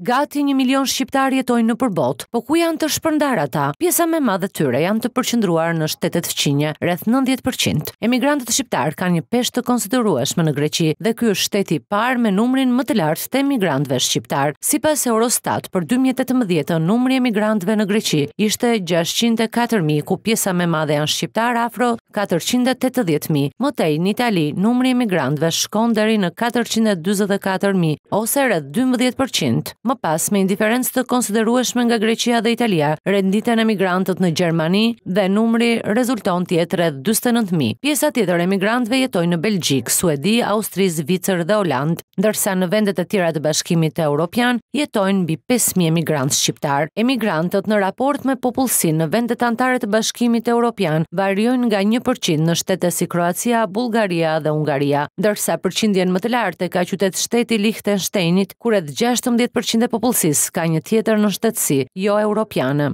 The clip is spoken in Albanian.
Gati 1 milion shqiptar jetojnë në përbot, po ku janë të shpërndar ata? Pjesa më e madhe tyre janë të përqendruar në shtetet qinje rreth 90%. Emigrantët shqiptar kanë një peshë të konsiderueshme në Greqi dhe ky është shteti i parë me numrin më të lartë të emigrantëve shqiptar. Sipas Eurostat, për 2018, numri i emigrantëve në Greqi ishte 604.000, ku pjesa më e madhe janë shqiptar afro 480.000. Më tej në Itali, numri i emigrantëve shkon deri në 444.000 ose rreth 12% më pas me indiferencë të konsiderueshme nga Greqia dhe Italia, renditja e emigrantëve në Gjermani dhe numri rezulton tjetë rreth 49000. Pjesa tjetër e emigrantëve jetojnë në Belgjik, Suedi, Austri, Zvicër dhe Holand, ndërsa në vendet e tjera të Bashkimit Evropian jetojnë mbi 5000 emigrantë shqiptar. Emigrantët në raport me popullsinë në vendet anëtare të Bashkimit Evropian variojnë nga 1% në shtete si Kroacia, Bullgaria dhe Hungaria, ndërsa përqindjen më të lartë ka qytet shteti Lichtensteinit, ku rreth 16% dhe popullsisë ka një tjetër në shtetësi, jo europiane.